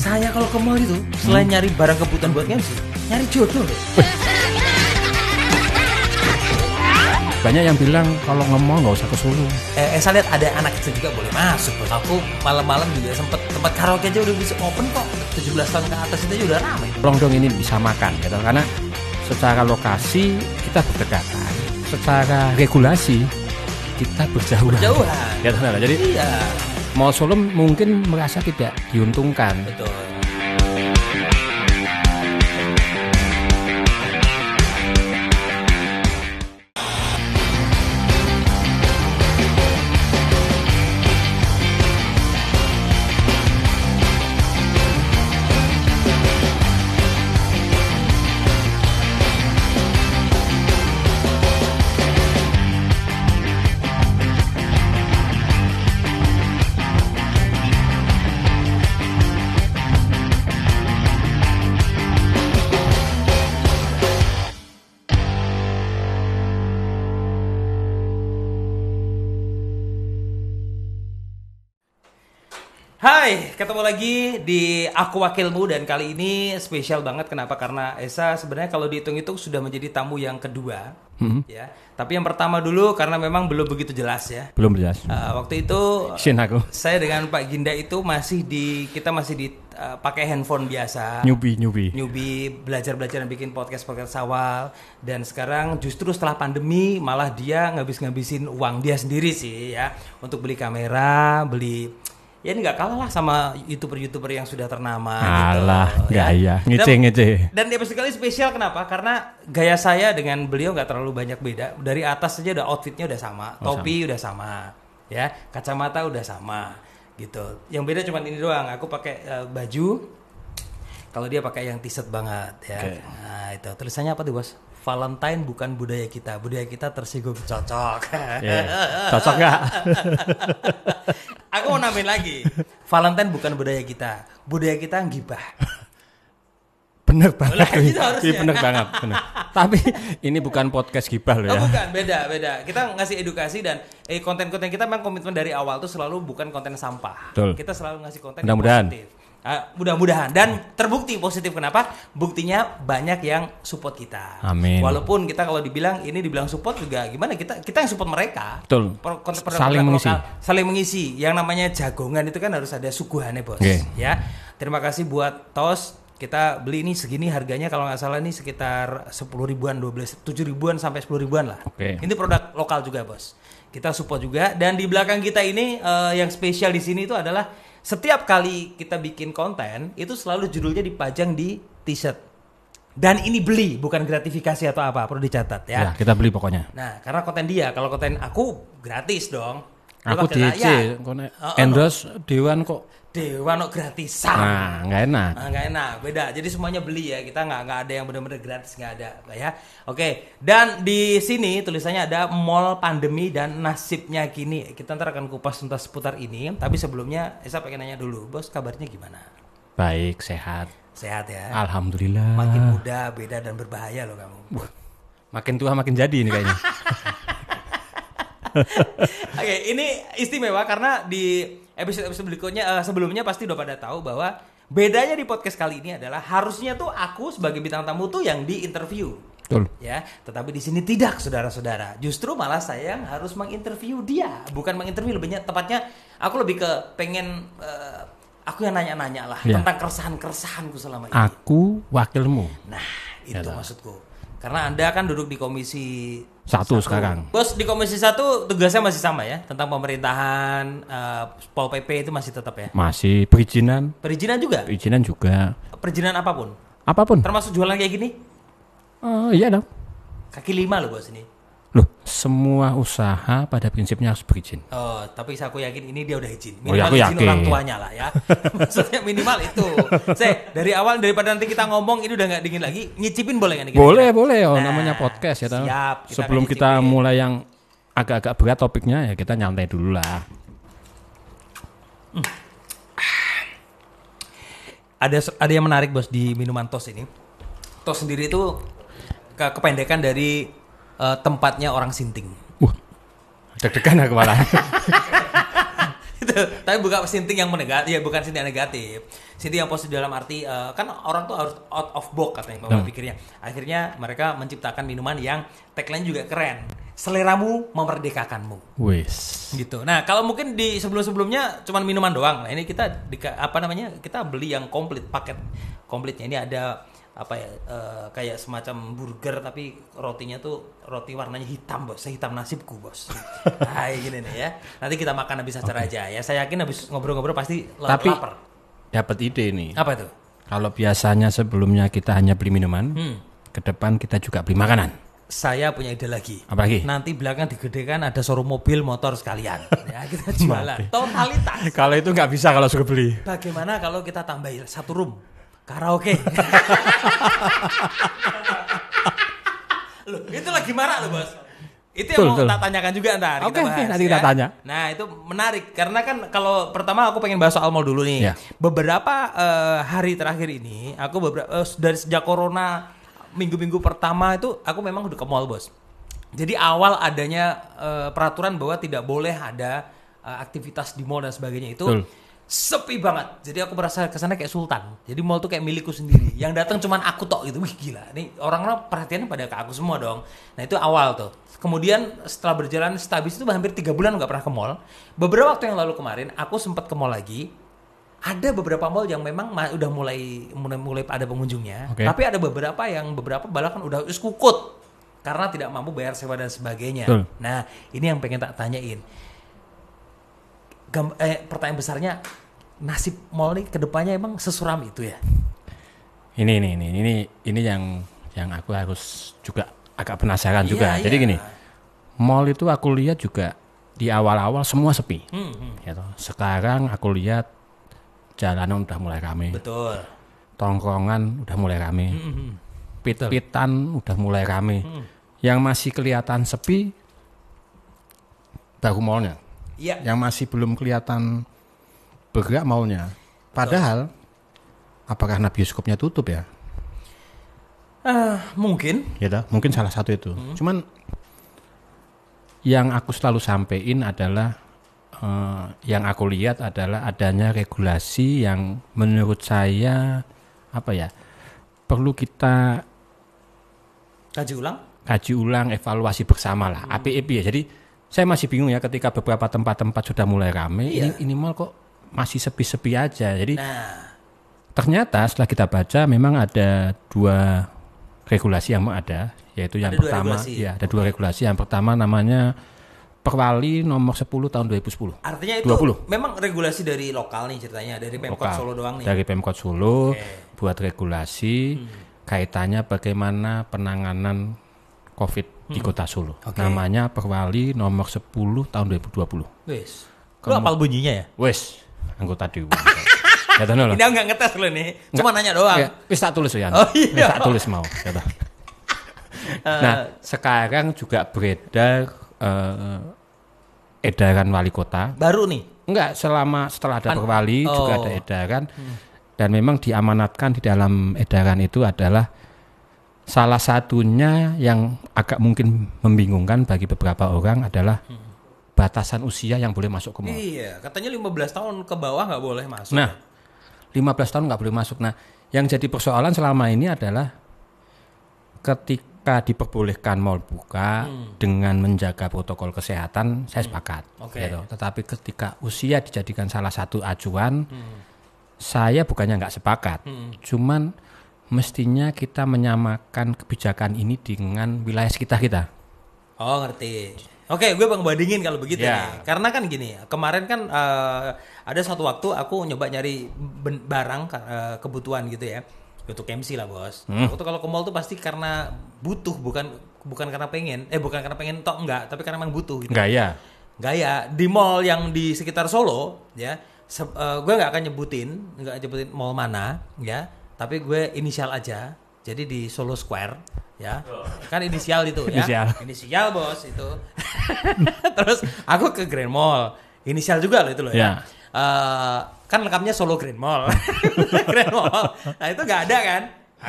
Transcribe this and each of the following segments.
Saya kalau ke mall itu selain hmm. nyari barang kebutuhan buat MC, nyari jodoh loh. Banyak yang bilang kalau ngomong nggak usah ke Solo. Eh, eh, saya lihat ada anak kecil juga boleh masuk. Bos. Aku malam-malam juga sempet tempat karaoke aja udah bisa open kok. 17 tahun ke atas itu juga udah ramai. Longdong ini bisa makan gitu karena secara lokasi kita berdekatan, secara regulasi kita berjauhan. Berjauhan. Ya, gitu, jadi iya mau mungkin merasa tidak diuntungkan. Betul. Hai, ketemu lagi di Aku Wakilmu dan kali ini spesial banget kenapa? Karena Esa sebenarnya kalau dihitung-hitung sudah menjadi tamu yang kedua. hmm. Ya, tapi yang pertama dulu karena memang belum begitu jelas ya. Belum jelas. Uh, waktu itu Sin aku. Saya dengan Pak Ginda itu masih di kita masih di uh, pakai handphone biasa. Nyubi, nyubi. Nyubi belajar-belajar dan bikin podcast-podcast awal dan sekarang justru setelah pandemi malah dia ngabis-ngabisin uang dia sendiri sih ya untuk beli kamera, beli ya ini nggak kalah lah sama youtuber-youtuber yang sudah ternama. Kalah gitu. gaya, ya. Iya. ngece dan, ngece. Dan episode kali spesial kenapa? Karena gaya saya dengan beliau nggak terlalu banyak beda. Dari atas saja udah outfitnya udah sama, oh, topi sama. udah sama, ya kacamata udah sama, gitu. Yang beda cuma ini doang. Aku pakai uh, baju, kalau dia pakai yang t-shirt banget ya. Okay. Nah, itu tulisannya apa tuh, Bos? Valentine bukan budaya kita. Budaya kita tersinggung cocok. yeah. Cocok gak? aku mau nambahin lagi. Valentine bukan budaya kita. Budaya kita gibah. bener banget. Lah, gitu iya, bener banget. Bener. Tapi ini bukan podcast gibah loh oh, ya. Oh, bukan, beda, beda. Kita ngasih edukasi dan konten eh, konten-konten kita memang komitmen dari awal tuh selalu bukan konten sampah. Betul. Kita selalu ngasih konten Mudah-mudahan. positif Uh, mudah-mudahan dan terbukti positif kenapa buktinya banyak yang support kita Amin. walaupun kita kalau dibilang ini dibilang support juga gimana kita kita yang support mereka Betul. Per, saling mengisi saling mengisi yang namanya jagongan itu kan harus ada suguhannya bos okay. ya terima kasih buat tos kita beli ini segini harganya kalau nggak salah ini sekitar 10 ribuan 12 7 ribuan sampai 10 ribuan lah okay. ini produk lokal juga bos kita support juga dan di belakang kita ini uh, yang spesial di sini itu adalah setiap kali kita bikin konten itu selalu judulnya dipajang di t-shirt dan ini beli bukan gratifikasi atau apa perlu dicatat ya. ya kita beli pokoknya nah karena konten dia kalau konten aku gratis dong Aku DC, ya. endorse Dewan kok dewa no gratisan nah nggak enak nah, nggak enak beda jadi semuanya beli ya kita nggak nggak ada yang benar-benar gratis nggak ada ya oke dan di sini tulisannya ada mall pandemi dan nasibnya kini kita ntar akan kupas tuntas seputar ini tapi sebelumnya saya pengen nanya dulu bos kabarnya gimana baik sehat sehat ya alhamdulillah makin muda beda dan berbahaya loh kamu makin tua makin jadi ini kayaknya oke ini istimewa karena di episode episode berikutnya uh, sebelumnya pasti udah pada tahu bahwa bedanya di podcast kali ini adalah harusnya tuh aku sebagai bintang tamu tuh yang di interview. Betul. Ya, tetapi di sini tidak, saudara-saudara. Justru malah saya yang harus menginterview dia, bukan menginterview lebihnya tepatnya aku lebih ke pengen uh, aku yang nanya-nanya lah ya. tentang keresahan-keresahanku selama ini. Aku wakilmu. Nah, ya itu ya, maksudku. Karena Anda kan duduk di komisi satu, satu. sekarang. Bos di komisi satu tugasnya masih sama ya tentang pemerintahan uh, Pol PP itu masih tetap ya? Masih perizinan. Perizinan juga? Perizinan juga. Perizinan apapun? Apapun. Termasuk jualan kayak gini? Oh uh, iya dong. Kaki lima loh bos ini. Loh, semua usaha pada prinsipnya harus berizin. Oh, tapi aku yakin ini dia udah izin. Oh, iya, minimal oh, ya, izin yakin. orang tuanya lah ya. Maksudnya minimal itu. Saya dari awal daripada nanti kita ngomong ini udah nggak dingin lagi, nyicipin boleh nggak? Boleh, boleh. Oh, nah, namanya podcast ya. Siap, kita Sebelum kita mulai yang agak-agak berat topiknya ya kita nyantai dulu lah. Hmm. Ada ada yang menarik bos di minuman tos ini. Tos sendiri itu ke kependekan dari uh, tempatnya orang sinting. uh, deg-degan aku malah. Tapi bukan sinting yang negatif, ya bukan sinting yang negatif. Sinting yang positif dalam arti uh, kan orang tuh harus out of box katanya pola hmm. pikirnya. Akhirnya mereka menciptakan minuman yang tagline juga keren. Seleramu memerdekakanmu. Wis. Gitu. Nah, kalau mungkin di sebelum-sebelumnya cuman minuman doang. Nah, ini kita di, apa namanya? Kita beli yang komplit paket komplitnya. Ini ada apa ya uh, kayak semacam burger tapi rotinya tuh roti warnanya hitam bos sehitam nasibku bos nah gini nih ya nanti kita makan habis acara okay. aja ya saya yakin habis ngobrol-ngobrol pasti tapi, lapar dapat ide nih apa itu kalau biasanya sebelumnya kita hanya beli minuman hmm. ke depan kita juga beli makanan saya punya ide lagi. Apa lagi? Nanti belakang digedekan ada showroom mobil motor sekalian. ya, kita jualan totalitas. kalau itu nggak bisa kalau suka beli. Bagaimana kalau kita tambahin satu room? Karaoke. loh, itu lagi marah loh, Bos. Itu yang betul, mau betul. tanyakan juga ntar. Oke, okay, ya. kita okay, nanti kita ya. tanya. Nah, itu menarik karena kan kalau pertama aku pengen bahas soal mall dulu nih. Yeah. Beberapa uh, hari terakhir ini aku beberapa uh, dari sejak corona minggu-minggu pertama itu aku memang udah ke mall, Bos. Jadi awal adanya uh, peraturan bahwa tidak boleh ada uh, aktivitas di mall dan sebagainya itu betul sepi banget. Jadi aku merasa kesana kayak sultan. Jadi mall tuh kayak milikku sendiri. Yang datang cuman aku tok gitu. Wih gila. Ini orang-orang perhatiannya pada ke aku semua dong. Nah itu awal tuh. Kemudian setelah berjalan stabil itu hampir tiga bulan nggak pernah ke mall. Beberapa waktu yang lalu kemarin aku sempat ke mall lagi. Ada beberapa mall yang memang udah mulai mulai, mulai ada pengunjungnya. Okay. Tapi ada beberapa yang beberapa balakan udah us karena tidak mampu bayar sewa dan sebagainya. Betul. Nah ini yang pengen tak tanyain gam, eh, pertanyaan besarnya nasib mall ini kedepannya emang sesuram itu ya? Ini ini ini ini ini yang yang aku harus juga agak penasaran iya, juga. Iya. Jadi gini, mall itu aku lihat juga di awal-awal semua sepi. Hmm, hmm. Gitu. Sekarang aku lihat jalanan udah mulai rame. Betul. Tongkrongan udah mulai rame. Hmm, hmm, hmm. Pit-pitan udah mulai rame. Hmm. Yang masih kelihatan sepi baru mallnya ya. yang masih belum kelihatan bergerak maunya. Padahal Betul. apakah Nabi bioskopnya tutup ya? Uh, mungkin. Ya dah, mungkin salah satu itu. Hmm. Cuman yang aku selalu sampaikan adalah uh, yang aku lihat adalah adanya regulasi yang menurut saya apa ya? perlu kita kaji ulang kaji ulang evaluasi bersama lah hmm. APEP ya jadi saya masih bingung ya ketika beberapa tempat-tempat sudah mulai rame, iya. ini, ini mall kok masih sepi-sepi aja. Jadi nah. ternyata setelah kita baca memang ada dua regulasi yang ada, yaitu yang ada pertama, iya, dua ya ada okay. dua regulasi. Yang pertama namanya Perwali nomor 10 tahun 2010. Artinya itu 20. memang regulasi dari lokal nih ceritanya, dari Pemkot lokal, Solo doang nih. Dari Pemkot Solo okay. buat regulasi hmm. kaitannya bagaimana penanganan COVID di hmm. Kota Solo. Okay. Namanya Perwali nomor 10 tahun 2020. Wes. Kamu apal bunyinya ya? Wes, anggota dewan. Kata loh. Ini enggak ngetes lo nih. Cuma nanya doang. Ya, wis tak tulis ya. Oh, iya. Wis tak tulis mau. tahu. Eh. nah, sekarang juga beredar uh, edaran wali kota. Baru nih. Enggak, selama setelah ada perwali oh. juga ada oh. edaran. Hmm. Dan memang diamanatkan di dalam edaran itu adalah Salah satunya yang agak mungkin membingungkan bagi beberapa orang adalah hmm. batasan usia yang boleh masuk ke mall. Iya, katanya 15 tahun ke bawah nggak boleh masuk. Nah, 15 tahun nggak boleh masuk. Nah, yang jadi persoalan selama ini adalah ketika diperbolehkan mall buka hmm. dengan menjaga protokol kesehatan, saya hmm. sepakat. Hmm. Okay. Gitu. Tetapi ketika usia dijadikan salah satu acuan, hmm. saya bukannya nggak sepakat, hmm. cuman mestinya kita menyamakan kebijakan ini dengan wilayah sekitar kita. Oh ngerti. Oke, okay, gue bang bandingin kalau begitu yeah. nih. Karena kan gini, kemarin kan uh, ada satu waktu aku nyoba nyari barang uh, kebutuhan gitu ya untuk MC lah bos. Hmm. Aku tuh kalau ke mall tuh pasti karena butuh bukan bukan karena pengen. Eh bukan karena pengen tok enggak, tapi karena memang butuh gitu. Gaya. Gaya di mall yang di sekitar Solo ya. Se uh, gue nggak akan nyebutin, nggak nyebutin mall mana ya tapi gue inisial aja jadi di Solo Square ya oh. kan inisial itu ya inisial, inisial bos itu terus aku ke Grand Mall inisial juga loh itu loh yeah. ya uh, kan lengkapnya Solo Grand Mall Grand Mall nah itu nggak ada kan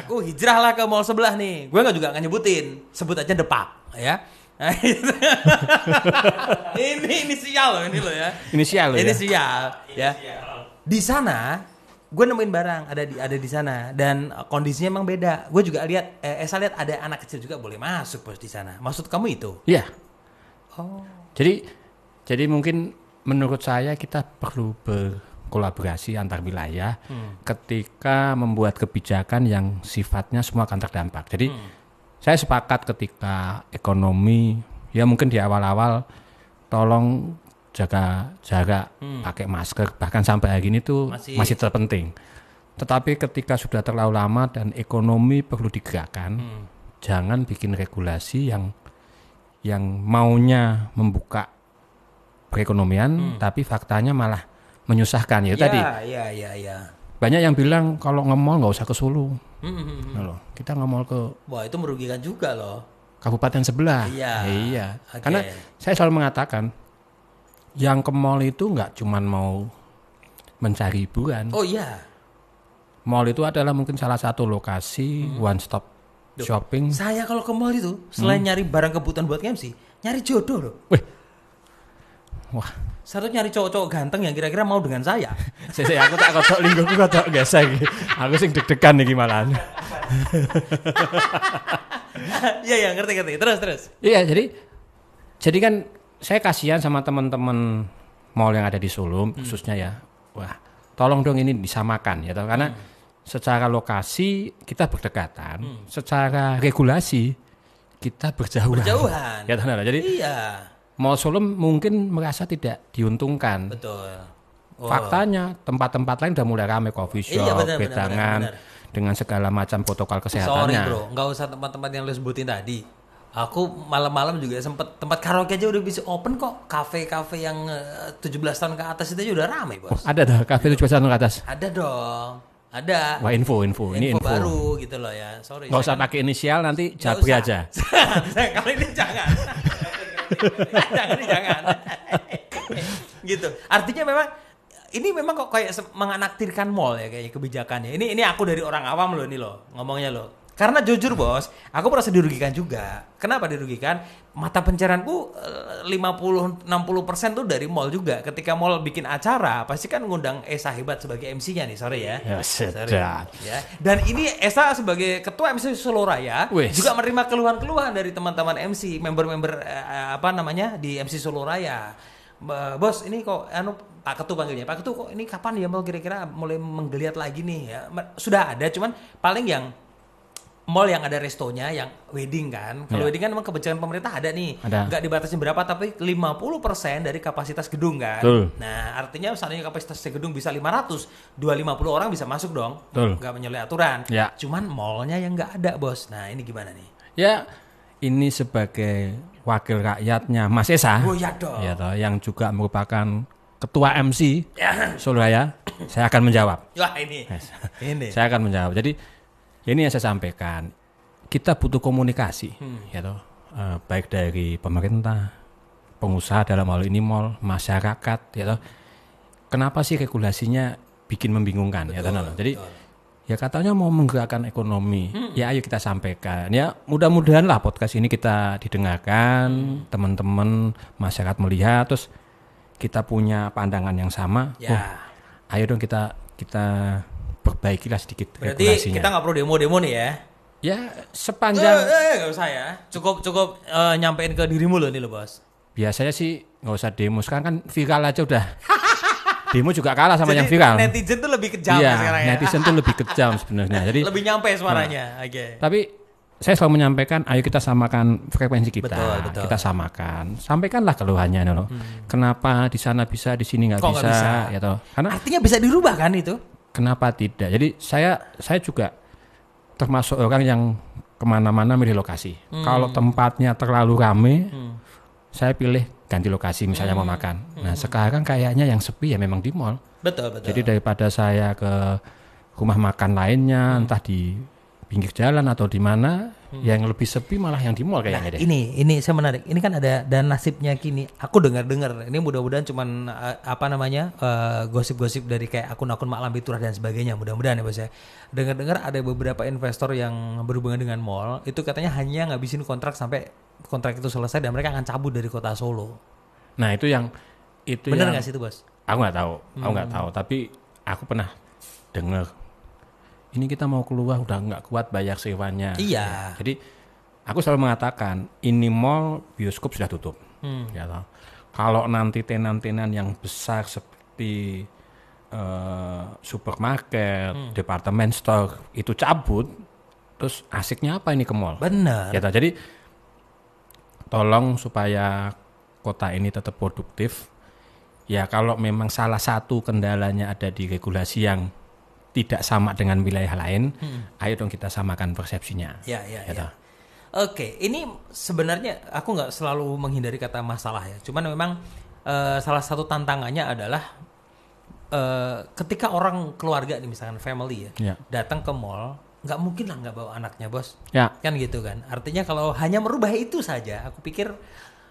aku hijrah lah ke mall sebelah nih gue nggak juga nggak nyebutin sebut aja Depak ya ini inisial loh ini loh ya inisial loh ya. inisial ya, inisial. ya. di sana gue nemuin barang ada di ada di sana dan eh, kondisinya emang beda. Gue juga lihat eh, eh, saya lihat ada anak kecil juga boleh masuk bos di sana. Maksud kamu itu? Iya. Oh. Jadi jadi mungkin menurut saya kita perlu berkolaborasi antar wilayah hmm. ketika membuat kebijakan yang sifatnya semua akan terdampak. Jadi hmm. saya sepakat ketika ekonomi ya mungkin di awal-awal tolong jaga jarak, hmm. pakai masker, bahkan sampai hari ini tuh masih, masih terpenting. Tetapi ketika sudah terlalu lama dan ekonomi perlu digerakkan, hmm. jangan bikin regulasi yang yang maunya membuka perekonomian, hmm. tapi faktanya malah menyusahkan ya, ya tadi. Ya, ya, ya. Banyak yang bilang kalau ngemol nggak usah ke Solo. Hmm, hmm, hmm. hmm. Nah, kita ngemol ke. Wah itu merugikan juga loh. Kabupaten sebelah. Iya. Iya. Okay. Karena saya selalu mengatakan yang ke mall itu nggak cuman mau mencari hiburan. Oh iya. Mall itu adalah mungkin salah satu lokasi hmm. one stop Duh. shopping. Saya kalau ke mall itu selain hmm. nyari barang kebutuhan buat MC, nyari jodoh loh. Wih. Wah. Satu nyari cowok-cowok ganteng yang kira-kira mau dengan saya. saya aku tak kotok lingkungku kotok gesa saya. Aku sing deg-degan nih gimana? Iya iya ngerti ngerti. Terus terus. Iya, jadi jadi kan saya kasihan sama teman-teman mall yang ada di Solo hmm. khususnya ya. Wah, tolong dong ini disamakan ya karena hmm. secara lokasi kita berdekatan, hmm. secara regulasi kita berjauhan. Berjauhan. Ya tanda. Jadi Iya. Mall Solo mungkin merasa tidak diuntungkan. Betul. Oh. Faktanya tempat-tempat lain udah mulai ramai coffee shop, iya, benar, benar, benar, benar. dengan segala macam protokol kesehatannya. Sorry bro, nggak usah tempat-tempat yang lo sebutin tadi Aku malam-malam juga sempet tempat karaoke aja udah bisa open kok. Kafe-kafe yang eh, tujuh 17 tahun ke atas itu aja udah ramai Bos. Oh, ada dah kafe 17 tahun ke atas. Ada dong. Ada. Wah, info, info. Ini info, baru gitu loh ya. Sorry. Gak usah kan. pakai inisial nanti Jabri aja. kali ini jangan. jangan, jangan. gitu. Artinya memang ini memang kok kayak menganaktirkan mall ya kayak kebijakannya. Ini ini aku dari orang awam loh ini loh ngomongnya loh. Karena jujur bos, aku merasa dirugikan juga. Kenapa dirugikan? Mata pencarianku 50-60% eh, tuh dari mall juga. Ketika mall bikin acara, pasti kan ngundang Esa Hebat sebagai MC-nya nih, sorry ya. Ya, sorry. ya. Dan ini Esa sebagai ketua MC Solo Raya Wish. juga menerima keluhan-keluhan dari teman-teman MC, member-member eh, apa namanya di MC Solo Raya. Bos, ini kok anu Pak Ketu panggilnya. Pak Ketu kok ini kapan ya mau kira-kira mulai menggeliat lagi nih ya? Sudah ada cuman paling yang mall yang ada restonya yang wedding kan. Kalau yeah. wedding kan memang kebijakan pemerintah ada nih. Ada. Nggak dibatasi berapa tapi 50% dari kapasitas gedung kan. Betul. Nah, artinya misalnya kapasitas gedung bisa 500, 250 orang bisa masuk dong. Betul. Nggak menyalahi aturan. Yeah. Cuman mallnya yang nggak ada, Bos. Nah, ini gimana nih? Ya, ini sebagai wakil rakyatnya Mas Esa. Oh, ya dong. Ya toh, yang juga merupakan ketua MC ya. Raya. saya akan menjawab. Wah, ini. Yes. ini. Saya akan menjawab. Jadi ini yang saya sampaikan kita butuh komunikasi hmm. ya toh uh, baik dari pemerintah pengusaha dalam hal ini mal masyarakat ya toh kenapa sih regulasinya bikin membingungkan betul, ya toh jadi betul ya katanya mau menggerakkan ekonomi. Hmm. Ya ayo kita sampaikan. Ya mudah-mudahan lah podcast ini kita didengarkan, hmm. teman-teman masyarakat melihat terus kita punya pandangan yang sama. Ya. Oh, ayo dong kita kita perbaikilah sedikit Berarti regulasinya. kita nggak perlu demo-demo nih ya? Ya sepanjang eh, eh, eh nggak usah ya. Cukup cukup uh, nyampein ke dirimu loh ini loh bos. Biasanya sih nggak usah demo sekarang kan viral aja udah. demo juga kalah sama Jadi, yang viral. Netizen tuh lebih kejam iya, sekarang ya. Netizen tuh lebih kejam sebenarnya. Jadi lebih nyampe nah. suaranya. Nah, Oke. Okay. Tapi saya selalu menyampaikan, ayo kita samakan frekuensi kita, betul, betul. kita samakan, sampaikanlah keluhannya loh. Hmm. Kenapa di sana bisa, di sini nggak bisa, bisa, ya gitu. toh. Karena artinya bisa dirubah kan itu? Kenapa tidak? Jadi saya saya juga termasuk orang yang kemana-mana milih lokasi. Hmm. Kalau tempatnya terlalu ramai, hmm. saya pilih ganti lokasi misalnya hmm. mau makan. Hmm. Nah sekarang kayaknya yang sepi ya memang di mall. Betul betul. Jadi daripada saya ke rumah makan lainnya, hmm. entah di pinggir jalan atau di mana, Hmm. Yang lebih sepi malah yang di mall kayaknya nah, deh. Ini ini saya menarik. Ini kan ada dan nasibnya kini. Aku dengar-dengar ini mudah-mudahan cuman uh, apa namanya? Eh, gosip-gosip uh, dari kayak akun-akun Mak Lambi dan sebagainya. Mudah-mudahan ya Bos ya. Dengar-dengar ada beberapa investor yang berhubungan dengan mall itu katanya hanya ngabisin kontrak sampai kontrak itu selesai dan mereka akan cabut dari kota Solo. Nah, itu yang itu Bener nggak sih itu, Bos? Aku nggak tahu. Aku nggak hmm. tahu, tapi aku pernah dengar ini kita mau keluar udah nggak kuat bayar sewanya. Iya. Ya, jadi aku selalu mengatakan ini mall bioskop sudah tutup. Hmm. Ya toh. Kalau nanti tenan-tenan yang besar seperti uh, supermarket, hmm. departemen store itu cabut, terus asiknya apa ini ke mall? Benar. Ya toh. Jadi tolong supaya kota ini tetap produktif. Ya kalau memang salah satu kendalanya ada di regulasi yang tidak sama dengan wilayah lain, hmm. ayo dong kita samakan persepsinya. Ya, ya, gitu. ya. Oke, ini sebenarnya aku nggak selalu menghindari kata masalah ya. Cuman memang uh, salah satu tantangannya adalah uh, ketika orang keluarga nih misalkan family ya, ya. datang ke mall nggak mungkin lah nggak bawa anaknya bos ya. kan gitu kan artinya kalau hanya merubah itu saja aku pikir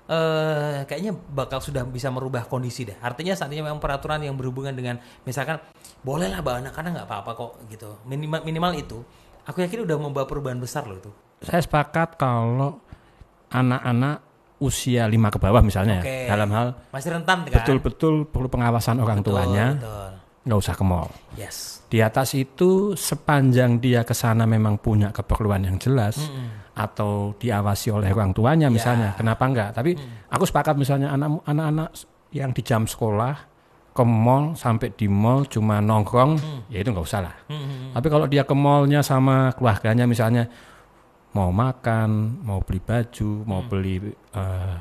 eh, kayaknya bakal sudah bisa merubah kondisi deh. Artinya seandainya memang peraturan yang berhubungan dengan misalkan bolehlah bawa anak karena nggak apa-apa kok gitu. Minimal minimal itu. Aku yakin udah membawa perubahan besar loh itu. Saya sepakat kalau anak-anak usia lima ke bawah misalnya ya, okay. dalam hal masih rentan kan? betul-betul perlu pengawasan orang betul, tuanya. Betul nggak usah ke mall. Yes. Di atas itu sepanjang dia ke sana memang punya keperluan yang jelas mm -hmm. atau diawasi oleh orang tuanya misalnya, ya. kenapa enggak? Tapi mm. aku sepakat misalnya anak-anak yang di jam sekolah ke mall sampai di mall cuma nongkrong, mm. ya itu nggak usah lah. -hmm. Tapi kalau dia ke mallnya sama keluarganya misalnya mau makan, mau beli baju, mau mm. beli uh,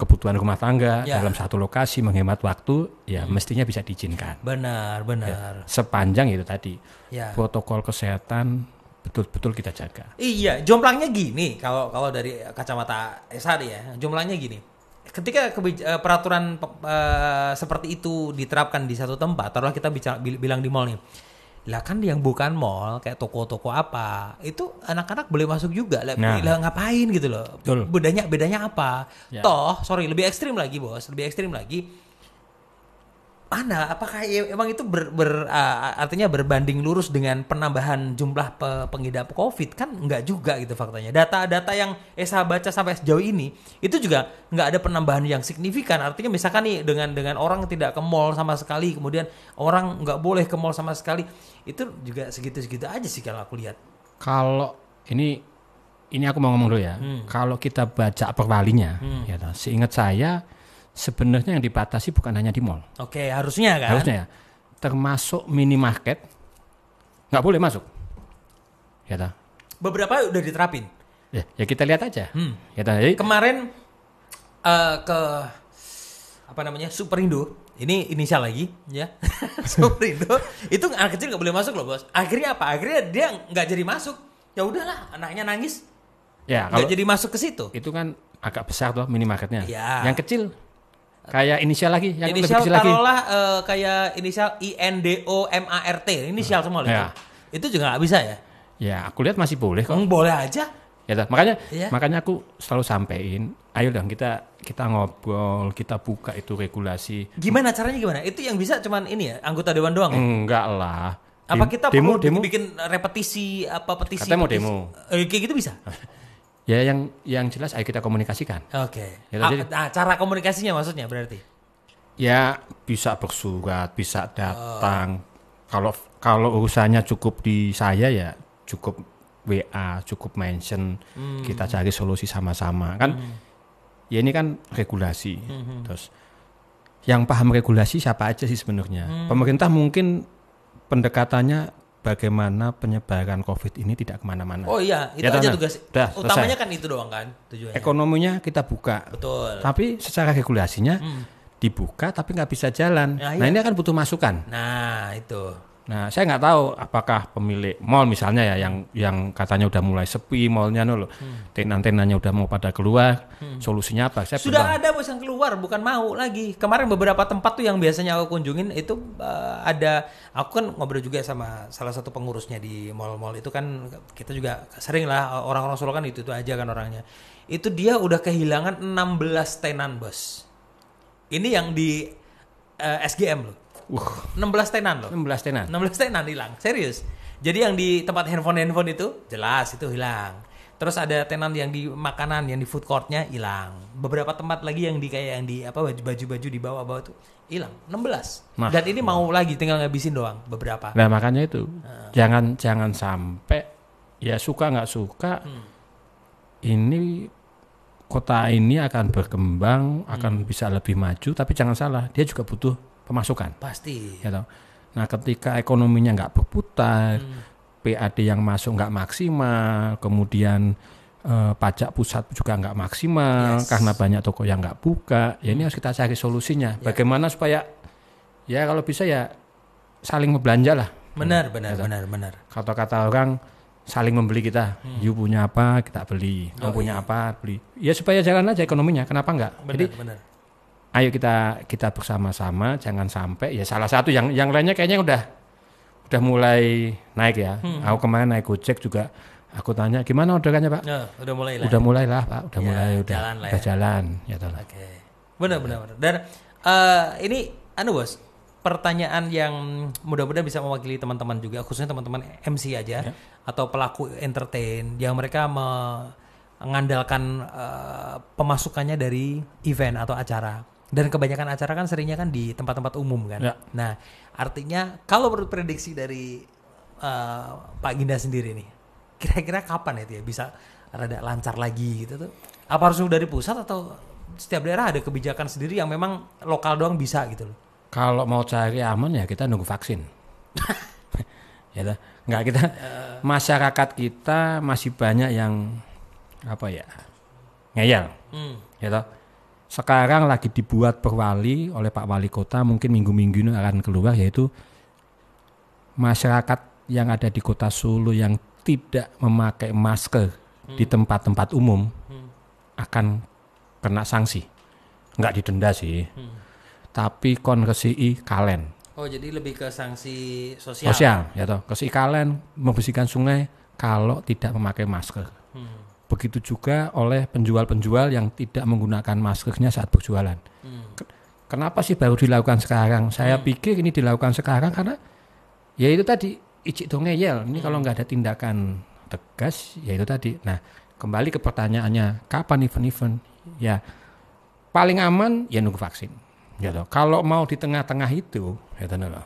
kebutuhan rumah tangga ya. dalam satu lokasi menghemat waktu ya hmm. mestinya bisa diizinkan. Benar, ya, benar. Ya, sepanjang itu tadi ya. protokol kesehatan betul-betul kita jaga. Iya, jumlahnya gini kalau kalau dari kacamata esar ya, jumlahnya gini. Ketika eh, peraturan uh, seperti itu diterapkan di satu tempat, taruhlah kita bicara, bilang di mall nih lah kan yang bukan mall kayak toko-toko apa itu anak-anak boleh masuk juga lah, nah. ngapain gitu loh Betul. bedanya bedanya apa yeah. toh sorry lebih ekstrim lagi bos lebih ekstrim lagi mana apakah e-, emang itu ber, ber uh, artinya berbanding lurus dengan penambahan jumlah pe, pengidap covid kan nggak juga gitu faktanya data-data yang Esa eh, baca sampai sejauh ini itu juga nggak ada penambahan yang signifikan artinya misalkan nih dengan dengan orang tidak ke mall sama sekali kemudian orang nggak boleh ke mall sama sekali itu juga segitu-segitu aja sih kalau aku lihat kalau ini ini aku mau ngomong dulu ya hmm. kalau kita baca perwalinya hmm. ya seingat saya sebenarnya yang dibatasi bukan hanya di mall. Oke, harusnya kan? Harusnya ya. Termasuk minimarket nggak boleh masuk. Ya ta? Beberapa udah diterapin. Ya, ya kita lihat aja. Hmm. Ya ta? Jadi, kemarin uh, ke apa namanya? Superindo. Ini inisial lagi, ya. Superindo itu anak kecil nggak boleh masuk loh, Bos. Akhirnya apa? Akhirnya dia nggak jadi masuk. Ya udahlah, anaknya nangis. Ya, kalau nggak jadi masuk ke situ. Itu kan agak besar tuh minimarketnya. Ya. Yang kecil Kayak inisial lagi yang inisial lebih kecil lagi. Inisial uh, eh, kayak inisial I N D O M A R T, inisial hmm. semua gitu. Ya. Itu. juga nggak bisa ya? Ya, aku lihat masih boleh kok. Hmm, boleh aja. Ya tak. makanya ya. makanya aku selalu sampein, ayo dong kita kita ngobrol, kita buka itu regulasi. Gimana caranya gimana? Itu yang bisa cuman ini ya, anggota dewan doang ya? Enggak lah. Apa kita demo, perlu demo. bikin repetisi apa petisi? Katanya mau demo. Eh, kayak gitu bisa. Ya yang yang jelas ayo kita komunikasikan. Oke. Okay. Ya, jadi, ah, ah, cara komunikasinya maksudnya berarti? Ya bisa bersurat, bisa oh. datang. Oh. Kalau kalau urusannya cukup di saya ya cukup WA, cukup mention. Hmm. Kita cari solusi sama-sama kan. Hmm. Ya ini kan regulasi. Hmm. Terus yang paham regulasi siapa aja sih sebenarnya? Hmm. Pemerintah mungkin pendekatannya bagaimana penyebaran COVID ini tidak kemana-mana. Oh iya, itu ya, aja tugas. Udah, Utamanya selesai. kan itu doang kan tujuannya. Ekonominya kita buka. Betul. Tapi secara regulasinya hmm. dibuka tapi nggak bisa jalan. Nah, nah iya. nah ini akan butuh masukan. Nah itu. Nah, saya nggak tahu apakah pemilik mall misalnya ya yang yang katanya udah mulai sepi mallnya nol, hmm. tenan-tenannya udah mau pada keluar, hmm. solusinya apa? Saya sudah bilang, ada bos yang keluar, bukan mau lagi. Kemarin beberapa tempat tuh yang biasanya aku kunjungin itu uh, ada, aku kan ngobrol juga sama salah satu pengurusnya di mall-mall itu kan kita juga sering lah eh, orang-orang Solo kan itu itu aja kan orangnya. Itu dia udah kehilangan 16 tenan bos. Ini yang di uh, eh, SGM loh. Uh. 16 tenan loh. 16 tenan. 16 tenan hilang. Serius. Jadi yang di tempat handphone-handphone itu jelas itu hilang. Terus ada tenan yang di makanan yang di food courtnya hilang. Beberapa tempat lagi yang di kayak yang di apa baju-baju di bawah-bawah tuh hilang 16. Nah, Dan ini mau lagi tinggal ngabisin doang beberapa. Nah, makanya itu. Hmm. Jangan jangan sampai ya suka nggak suka hmm. ini kota ini akan berkembang, akan hmm. bisa lebih maju tapi jangan salah, dia juga butuh pemasukan. Pasti. Ya toh? Nah, ketika ekonominya nggak berputar, hmm. PAD yang masuk nggak maksimal, kemudian eh, pajak pusat juga nggak maksimal yes. karena banyak toko yang nggak buka. Ya ini hmm. harus kita cari solusinya. Ya. Bagaimana supaya ya kalau bisa ya saling berbelanja lah. Benar, hmm, benar, ya, benar, benar. Kata-kata orang saling membeli kita. Hmm. You punya apa, kita beli. Kamu oh, punya apa, beli. Ya supaya jalan aja ekonominya. Kenapa enggak? Benar, Jadi benar ayo kita kita bersama-sama jangan sampai ya salah satu yang yang lainnya kayaknya udah udah mulai naik ya. Hmm. Aku kemarin naik Gojek juga aku tanya gimana orderannya Pak? Oh, udah mulai lah. Udah mulai lah Pak, udah ya, mulai udah jalan udah, ya. jalan ya Oke. Okay. Benar benar ya. benar. Dan uh, ini anu Bos, pertanyaan yang mudah-mudahan bisa mewakili teman-teman juga khususnya teman-teman MC aja ya. atau pelaku entertain yang mereka mengandalkan uh, eh, pemasukannya dari event atau acara dan kebanyakan acara kan seringnya kan di tempat-tempat umum kan. Ya. Nah, artinya kalau menurut prediksi dari uh, Pak Ginda sendiri nih, kira-kira kapan itu ya bisa rada lancar lagi gitu tuh? Apa harus dari pusat atau setiap daerah ada kebijakan sendiri yang memang lokal doang bisa gitu loh? Kalau mau cari aman ya kita nunggu vaksin. ya lah, nggak kita eh. masyarakat kita masih banyak yang apa ya ngeyel, hmm. ya toh sekarang lagi dibuat perwali oleh Pak Wali Kota mungkin minggu-minggu ini akan keluar yaitu masyarakat yang ada di Kota Solo yang tidak memakai masker hmm. di tempat-tempat umum hmm. akan kena sanksi nggak didenda sih hmm. tapi konresi kalen Oh jadi lebih ke sanksi sosial. Sosial ya toh. Ke kalen membersihkan sungai kalau tidak memakai masker. Hmm begitu juga oleh penjual-penjual yang tidak menggunakan maskernya saat berjualan. Hmm. Kenapa sih baru dilakukan sekarang? Saya hmm. pikir ini dilakukan sekarang karena ya itu tadi icik dong ngeyel. Ini hmm. kalau nggak ada tindakan tegas, ya itu tadi. Nah, kembali ke pertanyaannya, kapan event-event? Ya, paling aman ya nunggu vaksin. Gitu. Kalau mau di tengah-tengah itu, ya loh.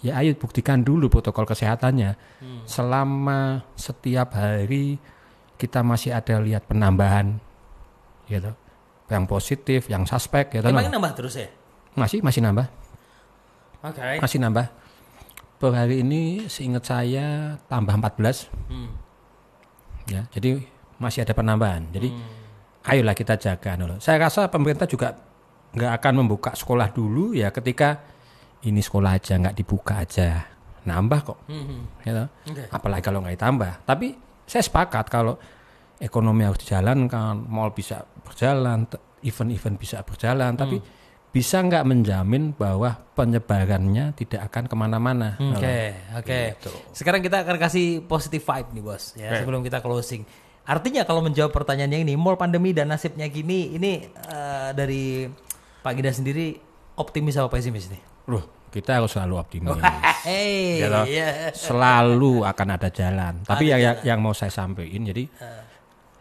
Ya ayo buktikan dulu protokol kesehatannya. Hmm. Selama setiap hari kita masih ada lihat penambahan gitu yang positif yang suspek gitu emang nambah terus ya masih masih nambah oke okay. masih nambah per hari ini seingat saya tambah 14 hmm. ya jadi masih ada penambahan jadi hmm. ayolah kita jaga dulu saya rasa pemerintah juga nggak akan membuka sekolah dulu ya ketika ini sekolah aja nggak dibuka aja nambah kok hmm. hmm. gitu. okay. apalagi kalau nggak ditambah tapi saya sepakat kalau ekonomi harus dijalankan, mal bisa berjalan, event-event bisa berjalan, hmm. tapi bisa nggak menjamin bahwa penyebarannya tidak akan kemana-mana? Oke, hmm. oke. Okay, gitu. Sekarang kita akan kasih positive vibe nih bos, ya okay. sebelum kita closing. Artinya kalau menjawab pertanyaannya ini, mall pandemi dan nasibnya gini, ini uh, dari Pak Gida sendiri optimis apa pesimis nih? Loh, kita harus selalu optimis. hey, yeah. Iya. Selalu akan ada jalan. Tapi ada yang, ya, jalan. yang mau saya sampaikan jadi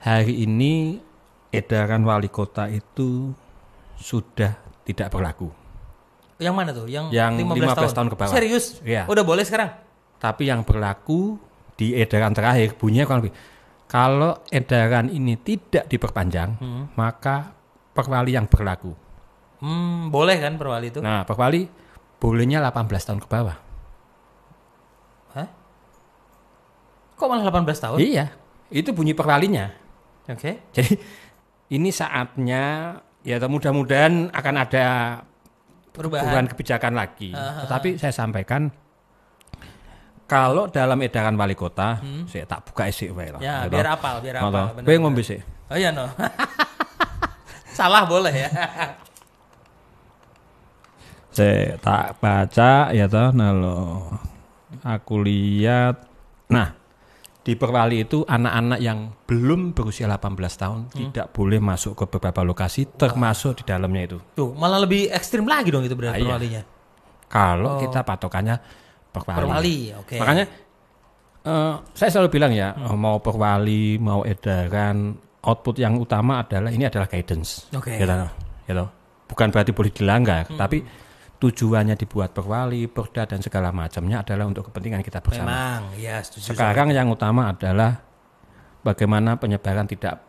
hari ini edaran wali kota itu sudah tidak berlaku. Yang mana tuh? Yang, yang 15, 15 tahun. tahun ke bawah. Serius? Ya. Udah boleh sekarang? Tapi yang berlaku di edaran terakhir bunyinya kurang lebih kalau edaran ini tidak diperpanjang, hmm. maka perwali yang berlaku. Hmm, boleh kan perwali itu? Nah, perwali bolehnya 18 tahun ke bawah. Hah? Kok malah 18 tahun? Iya, itu bunyi peralinya. Oke. Okay. Jadi ini saatnya ya mudah-mudahan akan ada perubahan, perubahan kebijakan lagi. -huh. Tetapi saya sampaikan kalau dalam edaran wali kota, hmm. saya tak buka isi lah. Ya, biar apal, biar apal. Gue ngombe Oh iya no. Salah boleh ya. Saya tak baca ya toh nah lo. Aku lihat nah di Perwali itu anak-anak yang belum berusia 18 tahun hmm. tidak boleh masuk ke beberapa lokasi termasuk di dalamnya itu. Tuh, malah lebih ekstrim lagi dong itu berarti nah, Perwalinya. Kalau oh. kita patokannya Perwali. Perwali, oke. Okay. Makanya uh, saya selalu bilang ya, hmm. mau Perwali, mau edaran, output yang utama adalah ini adalah guidance. Oke. Okay. you know? Bukan berarti boleh dilanggar, hmm. tapi tujuannya dibuat perwali, perda dan segala macamnya adalah untuk kepentingan kita bersama. Memang, ya setuju. Sekarang yang utama adalah bagaimana penyebaran tidak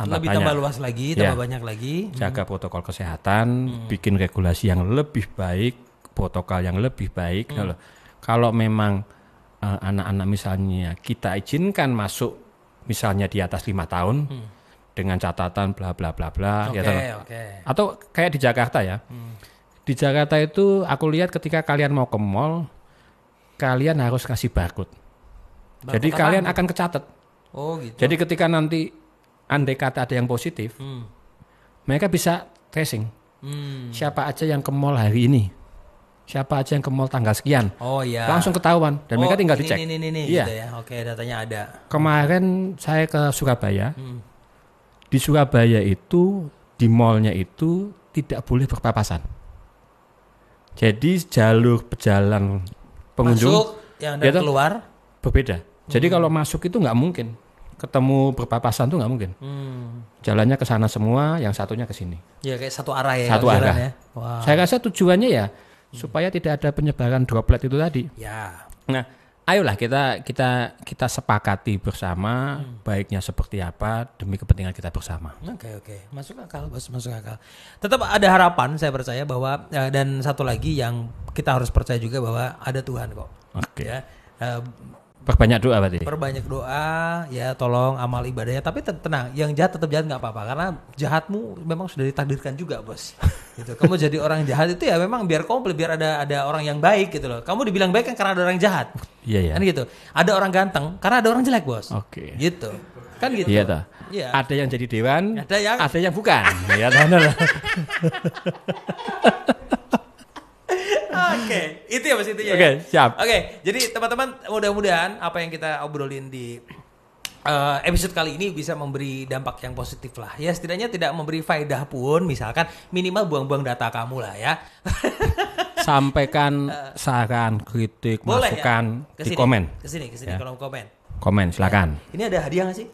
lebih tanya. tambah luas lagi, ya. tambah banyak lagi. Jaga hmm. protokol kesehatan, hmm. bikin regulasi yang lebih baik, protokol yang lebih baik. Hmm. Kalau, kalau memang eh, anak-anak uh, misalnya kita izinkan masuk misalnya di atas lima tahun. Hmm dengan catatan bla bla bla bla okay, ya okay. atau kayak di Jakarta ya hmm di Jakarta itu aku lihat ketika kalian mau ke mall, kalian harus kasih barcode. barcode Jadi kalian akan kecatat. Oh gitu. Jadi ketika nanti andai kata ada yang positif, hmm. mereka bisa tracing. Hmm. Siapa aja yang ke mall hari ini? Siapa aja yang ke mall tanggal sekian? Oh iya. Langsung ketahuan dan oh, mereka tinggal ini, dicek. Ini, ini, ini, iya. Gitu ya. Oke, datanya ada. Kemarin saya ke Surabaya. Hmm. Di Surabaya itu di mallnya itu tidak boleh berpapasan. Jadi jalur pejalan pengunjung masuk yang dan ya keluar berbeda. Jadi hmm. kalau masuk itu nggak mungkin ketemu berpapasan tuh nggak mungkin. Hmm. Jalannya ke sana semua, yang satunya ke sini. Ya kayak satu arah ya. Satu arah. Ya. Wow. Saya rasa tujuannya ya hmm. supaya tidak ada penyebaran droplet itu tadi. Ya. Nah, ayolah kita kita kita sepakati bersama hmm. baiknya seperti apa demi kepentingan kita bersama. Oke okay, oke, okay. masuk akal bos, masuk akal. Tetap ada harapan saya percaya bahwa eh, dan satu lagi yang kita harus percaya juga bahwa ada Tuhan kok. Oke. Okay. Ya, eh, Perbanyak doa berarti. Perbanyak doa, ya tolong amal ibadahnya. Tapi tenang, yang jahat tetap jahat nggak apa-apa karena jahatmu memang sudah ditakdirkan juga, bos. gitu. Kamu jadi orang jahat itu ya memang biar komplit, biar ada ada orang yang baik gitu loh. Kamu dibilang baik kan karena ada orang jahat. Iya iya. Kan gitu. Ada orang ganteng karena ada orang jelek, bos. Oke. Okay. Gitu. Kan gitu. Iya yeah, Iya. Ada yang jadi dewan, ada yang ada yang bukan. ya, tahu okay. itu ya mas intinya. Oke, okay, siap. Oke, okay, jadi teman-teman mudah-mudahan apa yang kita obrolin di uh, episode kali ini bisa memberi dampak yang positif lah ya setidaknya tidak memberi faedah pun misalkan minimal buang-buang data kamu lah ya sampaikan uh, saran kritik boleh ya? masukan ya? kesini, di komen kesini kesini ya. kolom komen komen silakan ya. ini ada hadiah nggak sih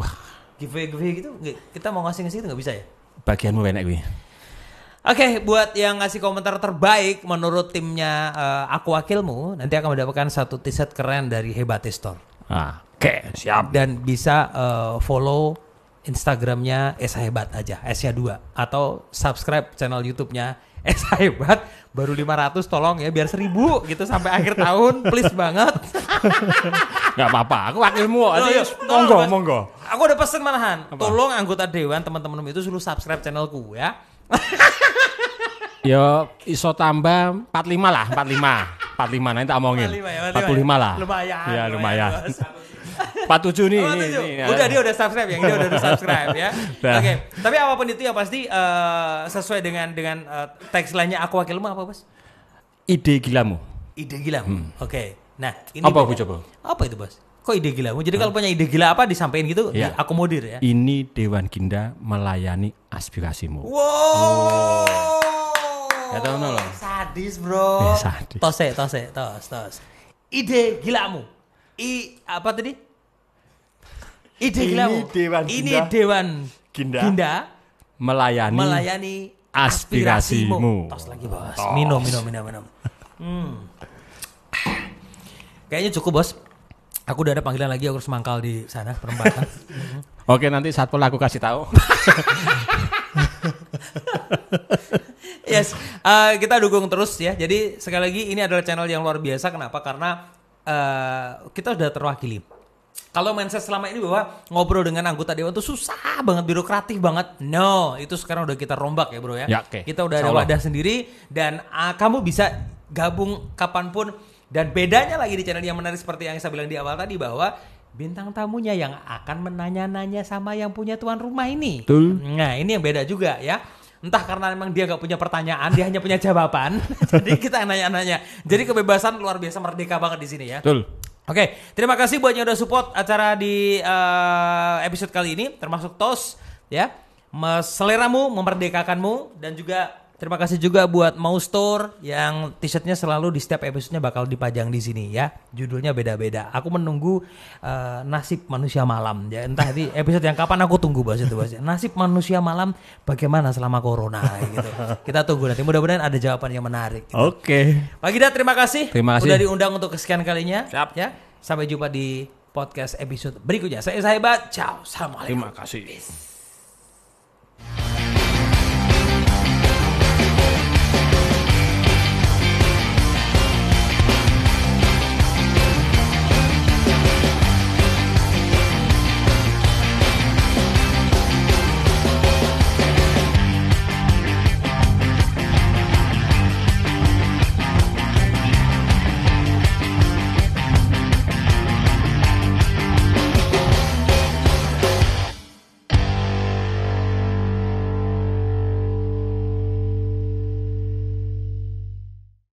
wah giveaway giveaway gitu kita mau ngasih ngasih itu nggak bisa ya bagianmu enak gue Oke, okay, buat yang ngasih komentar terbaik menurut timnya uh, aku wakilmu, nanti akan mendapatkan satu t-shirt keren dari Hebatistor. Ah, oke, okay, siap. Dan bisa uh, follow Instagramnya Esa Hebat aja, s dua, atau subscribe channel YouTube-nya Esa Hebat. Baru 500 tolong ya, biar seribu gitu sampai akhir tahun, please banget. Gak apa-apa, aku wakilmu. Iya, no, yuk, monggo, monggo. Aku udah pesen manahan, tolong anggota dewan teman-teman itu suruh subscribe channelku ya. Yo iso tambah 45 lah, 45. 45 nanti tak omongin. 45, ya, ya. lah. Lumayan. Ya lumayan. 47 nih. Oh, ini, ini, udah dia udah subscribe ya, dia udah, udah subscribe ya. Oke, okay. tapi apapun itu ya pasti uh, sesuai dengan dengan uh, eh, teks lainnya aku wakilmu apa, Bos? Ide gilamu. Ide gilamu. Hmm. Oke. Okay. Nah, ini Apa aku coba? Apa itu, Bos? kok ide gila? Jadi kalau punya ide gila apa disampaikan gitu ya. diakomodir ya. Ini Dewan Ginda melayani aspirasimu. Wow. Oh. Ya tahu loh. Sadis, Bro. Eh, sadis. Tose, tose, tos, tos. Ide gilamu. I apa tadi? Ide ini gilamu. Dewan ini Ginda. Dewan Ginda. Ginda melayani melayani aspirasimu. aspirasimu. Tos lagi, Bos. Tos. Minum, minum, minum, minum. hmm. Kayaknya cukup, Bos. Aku udah ada panggilan lagi, aku harus mangkal di sana perempatan. Oke, nanti saat pun aku kasih tahu. yes, uh, kita dukung terus ya. Jadi sekali lagi ini adalah channel yang luar biasa. Kenapa? Karena uh, kita sudah terwakili. Kalau mindset selama ini bahwa ngobrol dengan anggota dewan itu susah banget, birokratif banget. No, itu sekarang udah kita rombak ya bro ya. ya okay. Kita udah Salah. ada wadah sendiri dan uh, kamu bisa gabung kapanpun dan bedanya lagi di channel yang menarik seperti yang saya bilang di awal tadi bahwa bintang tamunya yang akan menanya-nanya sama yang punya tuan rumah ini. Betul. Nah ini yang beda juga ya. Entah karena memang dia gak punya pertanyaan, dia hanya punya jawaban. Jadi kita nanya-nanya. Jadi kebebasan luar biasa merdeka banget di sini ya. Betul. Oke, okay, terima kasih buat yang udah support acara di uh, episode kali ini, termasuk Tos ya. Seleramu memerdekakanmu dan juga Terima kasih juga buat Mau Store yang t-shirtnya selalu di setiap episodenya bakal dipajang di sini ya. Judulnya beda-beda. Aku menunggu uh, nasib manusia malam. Ya entah di episode yang kapan aku tunggu bahas itu bahas. Nasib manusia malam bagaimana selama corona gitu. Kita tunggu nanti. Mudah-mudahan ada jawaban yang menarik. Gitu. Oke. Okay. Pak terima kasih. Terima kasih. Udah diundang untuk kesekian kalinya. Siap. Ya. Sampai jumpa di podcast episode berikutnya. Saya Sahibat. Ciao. Assalamualaikum. Terima kasih. Peace.